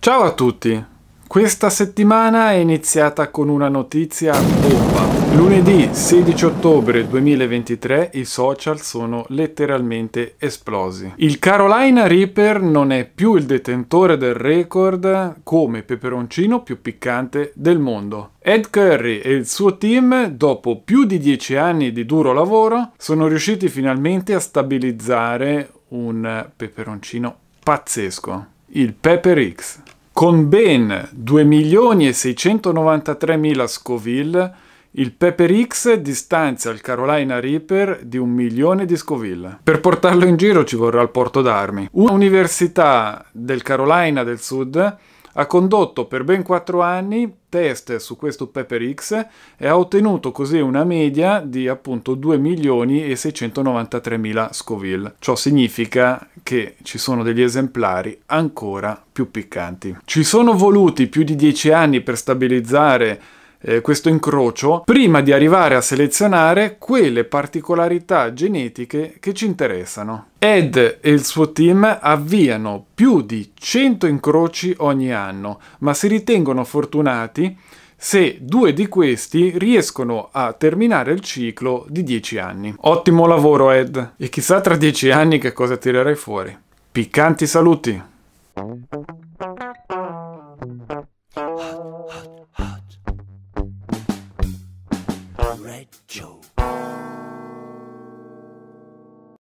Ciao a tutti questa settimana è iniziata con una notizia bomba. Lunedì 16 ottobre 2023 i social sono letteralmente esplosi. Il Carolina Reaper non è più il detentore del record come peperoncino più piccante del mondo. Ed Curry e il suo team, dopo più di 10 anni di duro lavoro, sono riusciti finalmente a stabilizzare un peperoncino pazzesco, il Pepper X. Con ben 2.693.000 Scoville, il Pepper X distanzia il Carolina Reaper di un milione di Scoville. Per portarlo in giro ci vorrà il porto d'armi. Un'università del Carolina del Sud ha condotto per ben 4 anni test su questo Pepper X e ha ottenuto così una media di appunto 2 milioni e 693 mila Scoville. Ciò significa che ci sono degli esemplari ancora più piccanti. Ci sono voluti più di 10 anni per stabilizzare eh, questo incrocio prima di arrivare a selezionare quelle particolarità genetiche che ci interessano. Ed e il suo team avviano più di 100 incroci ogni anno, ma si ritengono fortunati se due di questi riescono a terminare il ciclo di 10 anni. Ottimo lavoro Ed e chissà tra 10 anni che cosa tirerai fuori. Piccanti saluti! Joe.